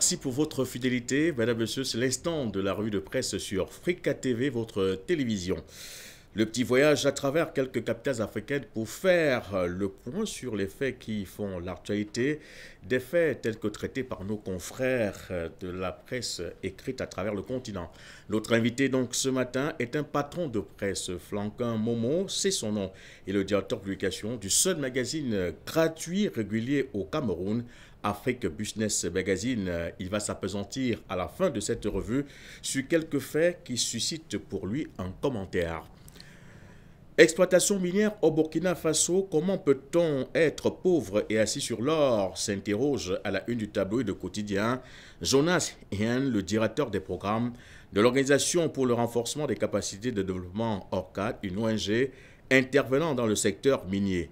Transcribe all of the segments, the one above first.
Merci pour votre fidélité. Madame, monsieur, c'est l'instant de la rue de presse sur Frica TV, votre télévision. Le petit voyage à travers quelques capitales africaines pour faire le point sur les faits qui font l'actualité, des faits tels que traités par nos confrères de la presse écrite à travers le continent. Notre invité donc ce matin est un patron de presse, Flanquin Momo, c'est son nom, et le directeur de publication du seul magazine gratuit régulier au Cameroun, Afrique Business Magazine. Euh, il va s'apesantir à la fin de cette revue sur quelques faits qui suscitent pour lui un commentaire. Exploitation minière au Burkina Faso, comment peut-on être pauvre et assis sur l'or s'interroge à la une du tableau de quotidien Jonas Hien, le directeur des programmes de l'Organisation pour le renforcement des capacités de développement ORCAD, une ONG intervenant dans le secteur minier.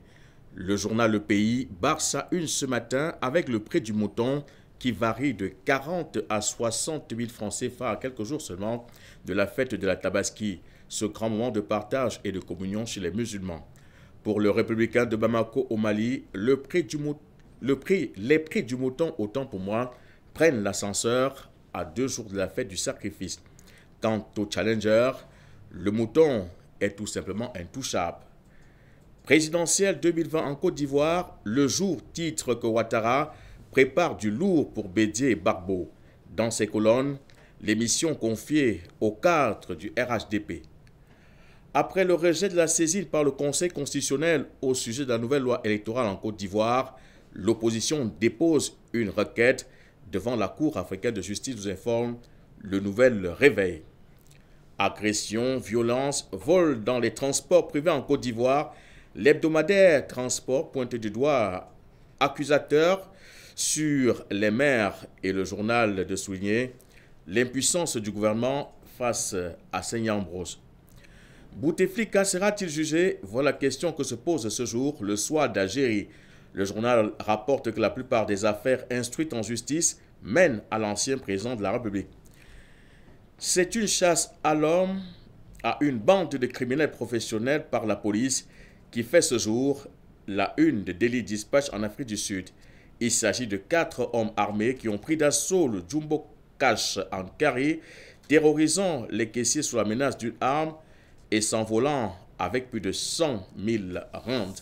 Le journal Le Pays barre une ce matin avec le prix du mouton qui varie de 40 à 60 000 francs CFA à quelques jours seulement de la fête de la Tabaski, ce grand moment de partage et de communion chez les musulmans. Pour le républicain de Bamako au Mali, le prix du mouton, le prix, les prix du mouton, autant pour moi, prennent l'ascenseur à deux jours de la fête du sacrifice. Quant au challenger, le mouton est tout simplement intouchable. Présidentielle 2020 en Côte d'Ivoire, le jour titre que Ouattara prépare du lourd pour Bédier et Barbeau. Dans ses colonnes, l'émission confiée au cadre du RHDP. Après le rejet de la saisine par le Conseil constitutionnel au sujet de la nouvelle loi électorale en Côte d'Ivoire, l'opposition dépose une requête devant la Cour africaine de justice, nous informe le nouvel réveil. Agressions, violence, vols dans les transports privés en Côte d'Ivoire L'hebdomadaire Transport pointe du doigt accusateur sur les maires et le journal de souligner l'impuissance du gouvernement face à Seigneur-Ambrose. Bouteflika sera-t-il jugé Voilà la question que se pose ce jour le soir d'Algérie. Le journal rapporte que la plupart des affaires instruites en justice mènent à l'ancien président de la République. C'est une chasse à l'homme, à une bande de criminels professionnels par la police qui fait ce jour la une de Daily Dispatch en Afrique du Sud. Il s'agit de quatre hommes armés qui ont pris d'assaut le Jumbo Cash en Carré, terrorisant les caissiers sous la menace d'une arme et s'envolant avec plus de 100 000 rondes.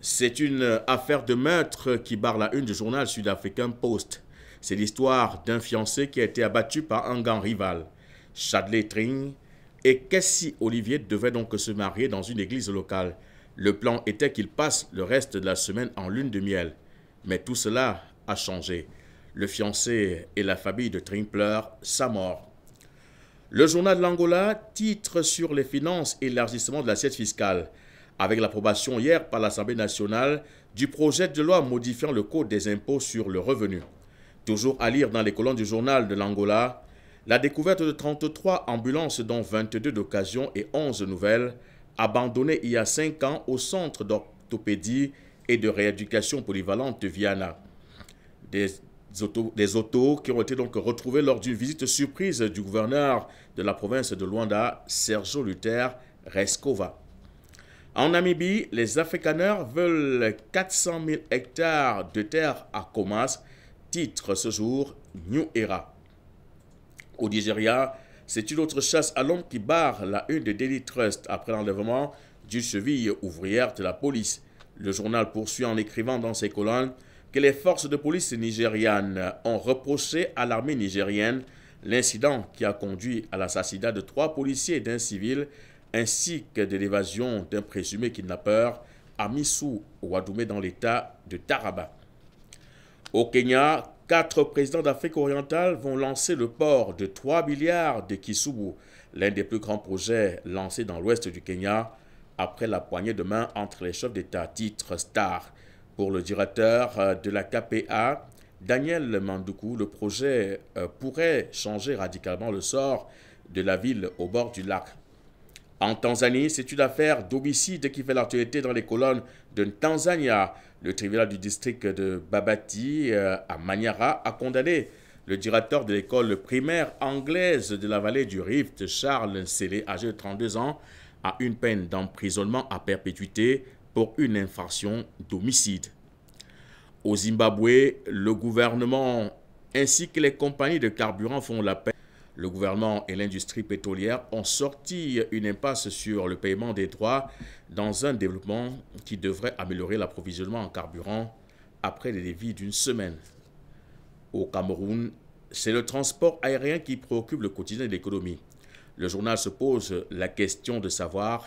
C'est une affaire de meurtre qui barre la une du journal sud-africain Post. C'est l'histoire d'un fiancé qui a été abattu par un gang rival. Chadley Tring et qu'est-ce si Olivier devait donc se marier dans une église locale Le plan était qu'il passe le reste de la semaine en lune de miel. Mais tout cela a changé. Le fiancé et la famille de sa mort. Le journal de l'Angola titre sur les finances et l'élargissement de l'assiette fiscale, avec l'approbation hier par l'Assemblée nationale du projet de loi modifiant le code des impôts sur le revenu. Toujours à lire dans les colonnes du journal de l'Angola, la découverte de 33 ambulances, dont 22 d'occasion et 11 nouvelles, abandonnées il y a 5 ans au centre d'orthopédie et de rééducation polyvalente de Viana. Des autos, qui ont été donc retrouvées lors d'une visite surprise du gouverneur de la province de Luanda, Sergio Luther Rescova. En Namibie, les Afrikaners veulent 400 000 hectares de terre à Comas, titre ce jour New Era. Au Nigeria, c'est une autre chasse à l'homme qui barre la une de Daily Trust après l'enlèvement d'une cheville ouvrière de la police. Le journal poursuit en écrivant dans ses colonnes que les forces de police nigérianes ont reproché à l'armée nigérienne l'incident qui a conduit à l'assassinat de trois policiers et d'un civil, ainsi que de l'évasion d'un présumé kidnappeur à Missou, Ouadoumé, dans l'état de Taraba. Au Kenya, Quatre présidents d'Afrique orientale vont lancer le port de 3 milliards de Kisubu, l'un des plus grands projets lancés dans l'ouest du Kenya, après la poignée de main entre les chefs d'État, titre star. Pour le directeur euh, de la KPA, Daniel Mandoukou, le projet euh, pourrait changer radicalement le sort de la ville au bord du lac. En Tanzanie, c'est une affaire d'homicide qui fait l'actualité dans les colonnes de Tanzania. Le tribunal du district de Babati euh, à Maniara a condamné le directeur de l'école primaire anglaise de la vallée du Rift, Charles Sélé, âgé de 32 ans, à une peine d'emprisonnement à perpétuité pour une infraction d'homicide. Au Zimbabwe, le gouvernement ainsi que les compagnies de carburant font la peine le gouvernement et l'industrie pétrolière ont sorti une impasse sur le paiement des droits dans un développement qui devrait améliorer l'approvisionnement en carburant après les dévis d'une semaine. Au Cameroun, c'est le transport aérien qui préoccupe le quotidien de l'économie. Le journal se pose la question de savoir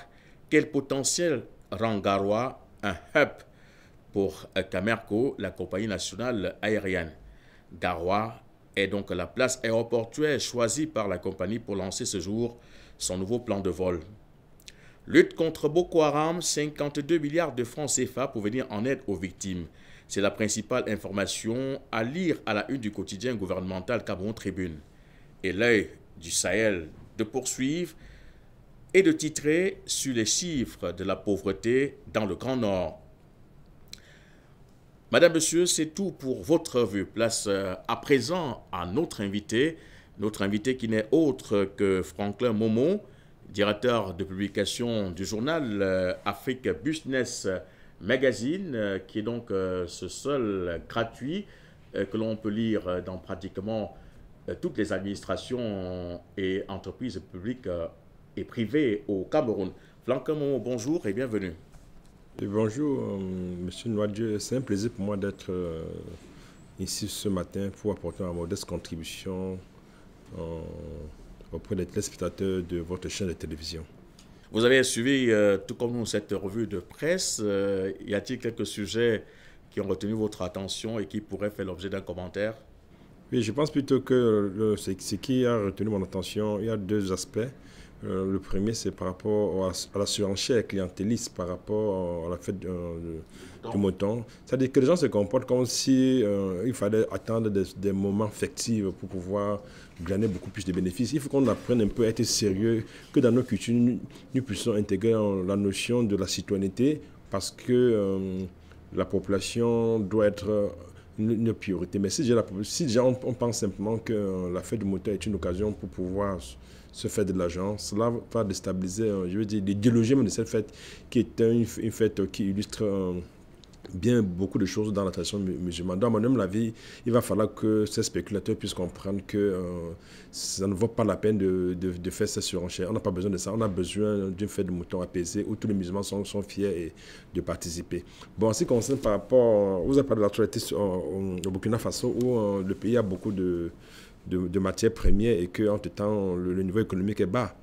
quel potentiel rend Garwa un hub pour Camerco, la compagnie nationale aérienne est donc la place aéroportuaire choisie par la compagnie pour lancer ce jour son nouveau plan de vol. Lutte contre Boko Haram, 52 milliards de francs CFA pour venir en aide aux victimes. C'est la principale information à lire à la une du quotidien gouvernemental Cameroun Tribune. Et l'œil du Sahel de poursuivre et de titrer sur les chiffres de la pauvreté dans le Grand Nord. Madame, Monsieur, c'est tout pour votre vue. Place euh, à présent à notre invité, notre invité qui n'est autre que Franklin Momo, directeur de publication du journal euh, Africa Business Magazine, euh, qui est donc ce seul gratuit que l'on peut lire dans pratiquement toutes les administrations et entreprises publiques et privées au Cameroun. Franklin Momo, bonjour et bienvenue bonjour, euh, Monsieur Noadieu. C'est un plaisir pour moi d'être euh, ici ce matin pour apporter ma modeste contribution euh, auprès des téléspectateurs de votre chaîne de télévision. Vous avez suivi, tout comme nous, cette revue de presse. y a-t-il quelques sujets qui ont retenu votre attention et qui pourraient faire l'objet d'un commentaire Oui, je pense plutôt que ce qui a retenu mon attention, il y a deux aspects. Euh, le premier, c'est par rapport à, la surenchère clientéliste, par rapport à la fête euh, du mouton. C'est-à-dire que les gens se comportent comme si euh, il fallait attendre des, moments fictifs pour pouvoir gagner beaucoup plus de bénéfices. Il faut qu'on apprenne un peu à être sérieux, que dans nos cultures, nous puissions intégrer la notion de la citoyenneté, parce que la population doit être une, priorité. Mais si déjà, on, pense simplement que euh, la fête du moteur est une occasion pour pouvoir se faire de l'argent, cela va déstabiliser, euh, je veux dire, l'idéologie de cette fête qui est une, fête qui illustre euh, bien beaucoup de choses dans la tradition musulmane. Dans mon même la il va falloir que ces spéculateurs puissent comprendre que euh, ça ne vaut pas la peine de, de, de faire ces surenchères. On n'a pas besoin de ça. On a besoin d'une fête de mouton apaisée où tous les musulmans sont, fiers et de participer. Bon, en ce qui concerne par rapport, euh, vous avez parlé de l'autorité euh, au Burkina Faso où le pays a beaucoup de, de, matières premières et que, temps, le niveau économique est bas.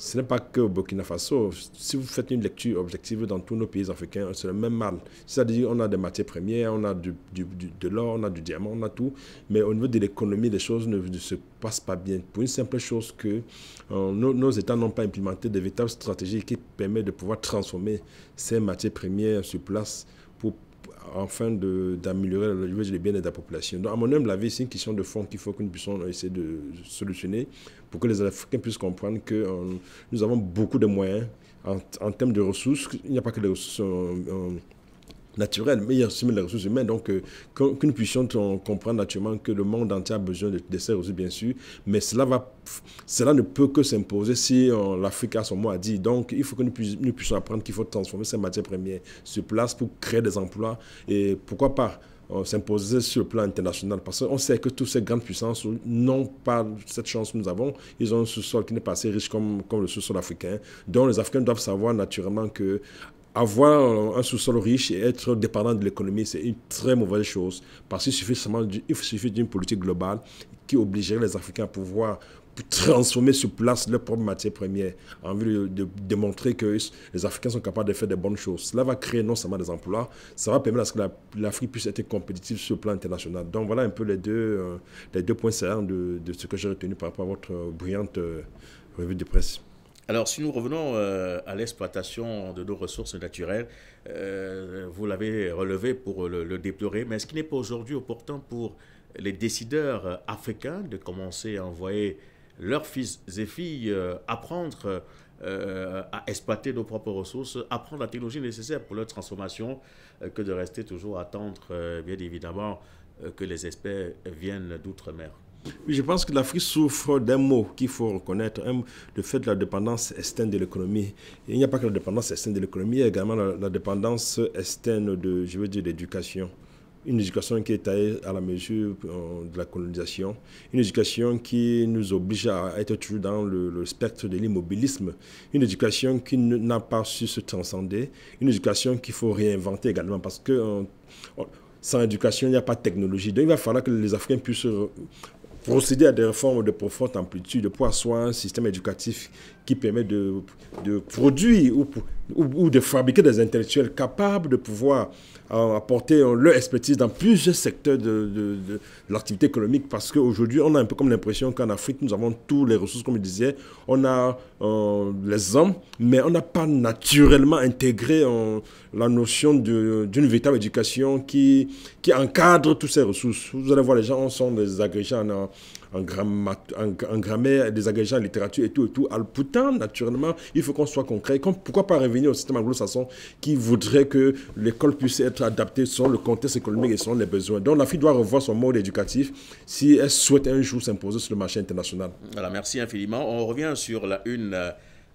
Ce n'est pas que au Burkina Faso. Si vous faites une lecture objective dans tous nos pays africains, c'est le même mal. C'est-à-dire on a des matières premières, on a du, du, de l'or, on a du diamant, on a tout. Mais au niveau de l'économie, les choses ne, se passent pas bien. Pour une simple chose que euh, nos, nos, États n'ont pas implémenté de véritables stratégies qui permettent de pouvoir transformer ces matières premières sur place pour afin d'améliorer le bien-être de la population. Donc, à mon la avis, c'est une question de fond qu'il faut que nous puissions essayer de solutionner pour que les Africains puissent comprendre que euh, nous avons beaucoup de moyens en, en termes de ressources. Il n'y a pas que les ressources. Euh, euh, naturel mais il y a aussi les ressources humaines. Donc, euh, qu'une que, on nous puissions comprendre naturellement que le monde entier a besoin de, de ces ressources, bien sûr, mais cela, va, cela ne peut que s'imposer si euh, l'Afrique a son mot à dire. Donc, il faut que nous, puissions, apprendre qu'il faut transformer ces matières premières sur place pour créer des emplois et pourquoi pas euh, s'imposer sur le plan international. Parce qu'on sait que toutes ces grandes puissances n'ont pas cette chance que nous avons. Ils ont un sous-sol qui n'est pas assez riche comme, comme le sous-sol africain. Donc les Africains doivent savoir naturellement que avoir un sous-sol riche et être dépendant de l'économie, c'est une très mauvaise chose parce qu'il suffit d'une politique globale qui obligerait les Africains à pouvoir transformer sur place leurs propres matières premières en vue de, démontrer que les Africains sont capables de faire des bonnes choses. Cela va créer non seulement des emplois, ça va permettre à ce que l'Afrique puisse être compétitive sur le plan international. Donc voilà un peu les deux, euh, les deux points saillants de, de, ce que j'ai retenu par rapport à votre brillante euh, revue de presse. Alors, si nous revenons euh, à l'exploitation de nos ressources naturelles, euh, vous l'avez relevé pour le, déplorer, mais est-ce qu'il n'est pas aujourd'hui opportun pour les décideurs africains de commencer à envoyer leurs fils et filles euh, apprendre à exploiter nos propres ressources, apprendre la technologie nécessaire pour leur transformation, que de rester toujours à attendre, bien évidemment, que les experts viennent d'outre-mer je pense que l'Afrique souffre d'un mot qu'il faut reconnaître, le fait de la dépendance externe de l'économie. Il n'y a pas que la dépendance externe de l'économie, il y a également la, dépendance externe de, je veux dire, l'éducation. Une éducation qui est taillée à la mesure euh, de la colonisation, une éducation qui nous oblige à être toujours dans le, spectre de l'immobilisme, une éducation qui n'a pas su se transcender, une éducation qu'il faut réinventer également parce que... Euh, sans éducation, il n'y a pas de technologie. Donc il va falloir que les Africains puissent procéder à des réformes de profonde amplitude pour asseoir un système éducatif qui permet de, de produire ou ou, de fabriquer des intellectuels capables de pouvoir euh, apporter euh, leur expertise dans plusieurs secteurs de, l'activité économique parce qu'aujourd'hui, on a un peu comme l'impression qu'en Afrique, nous avons toutes les ressources, comme je disais, on a euh, les hommes, mais on n'a pas naturellement intégré la notion d'une véritable éducation qui, qui encadre toutes ces ressources. Vous allez voir, les gens sont des agrégés en, en, grammaire, des agrégés en littérature et tout et tout. alpoutan pourtant, naturellement, il faut qu'on soit concret. Comme, pourquoi pas revenir au système anglo-saxon qui voudrait que l'école puisse être adaptée selon le contexte économique et selon les besoins. Donc la fille doit revoir son mode éducatif si elle souhaite un jour s'imposer sur le marché international. Voilà, merci infiniment. On revient sur la une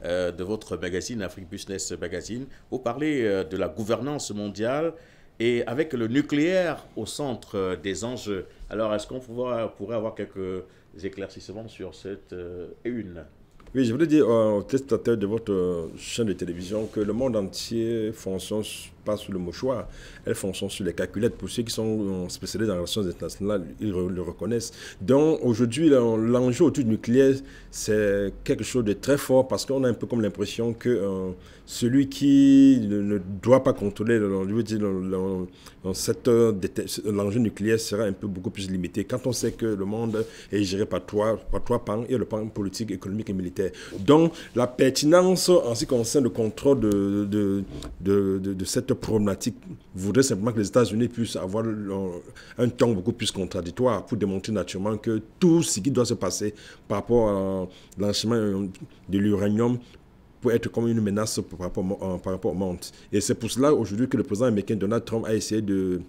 euh, de votre magazine, Afrique Business Magazine. Vous parlez euh, de la gouvernance mondiale et avec le nucléaire au centre euh, des enjeux, alors est-ce qu'on pourrait avoir quelques éclaircissements sur cette euh, une Oui, je voulais dire euh, aux téléspectateurs de votre chaîne de télévision que le monde entier fonctionne pas sous le mouchoir. Elles fonctionnent sur les calculettes. Pour ceux qui sont euh, spécialisés dans les relations internationales, ils le reconnaissent. Donc aujourd'hui, l'enjeu autour du nucléaire, c'est quelque chose de très fort parce qu'on a un peu comme l'impression que euh, celui qui ne, doit pas contrôler l'enjeu nucléaire sera un peu beaucoup plus limité. Quand on sait que le monde est géré par trois, par trois pans, et le pan politique, économique et militaire. Donc la pertinence en ce qui concerne le contrôle de, de, de, de, de cette problématique. problématique voudrait simplement que les États-Unis puissent avoir un ton beaucoup plus contradictoire pour démontrer naturellement que tout ce qui doit se passer par rapport à l'enchaînement de l'uranium peut être comme une menace par rapport au euh, monde. Et c'est pour cela aujourd'hui que le président américain Donald Trump a essayé de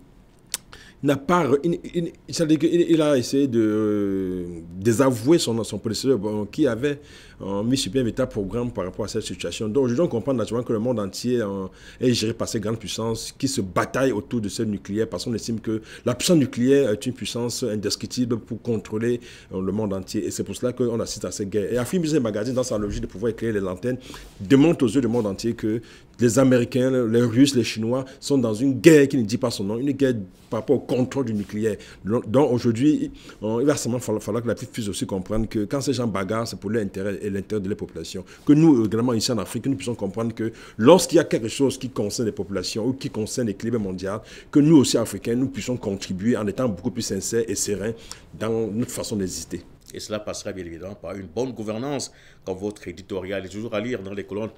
n'a pas. Il, a essayé de euh, désavouer son, son prédécesseur qui avait euh, mis sur pied un programme par rapport à cette situation. Donc, je dois comprendre naturellement que le monde entier euh, est géré par ces grandes puissances qui se bataillent autour de ce nucléaire parce qu'on estime que la puissance nucléaire est une puissance indescriptible pour contrôler le monde entier. Et c'est pour cela qu'on assiste à cette guerre. Et Afim Magazine, dans sa logique de pouvoir éclairer les lanternes, démontre aux yeux du monde entier que les Américains, les Russes, les Chinois sont dans une guerre qui ne dit pas son nom, une guerre par rapport au contrôle du nucléaire. Donc aujourd'hui, euh, il va seulement falloir, que la puisse aussi comprendre que quand ces gens bagarrent, c'est pour l'intérêt et l'intérêt de la population. Que nous, euh, également ici en Afrique, nous puissions comprendre que lorsqu'il y a quelque chose qui concerne les populations ou qui concerne l'équilibre mondial, que nous aussi, Africains, nous puissions contribuer en étant beaucoup plus sincères et sereins dans notre façon d'exister. Et cela passera bien évidemment par une bonne gouvernance, comme votre éditorial est toujours à lire dans les colonnes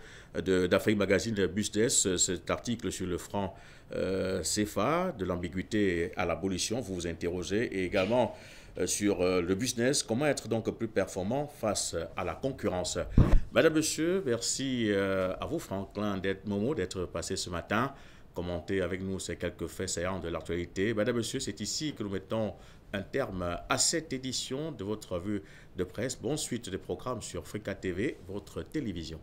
d'Afrique Magazine business, cet article sur le franc euh, CFA, de l'ambiguïté à l'abolition, vous vous interrogez, et également euh, sur euh, le business, comment être donc plus performant face à la concurrence. Madame, Monsieur, merci à vous, Franklin, d'être Momo, d'être passé ce matin commenter avec nous ces quelques faits saillants de l'actualité. Mesdames, Messieurs, c'est ici que nous mettons un terme à cette édition de votre revue de presse. Bonne suite des programmes sur Frica TV, votre télévision.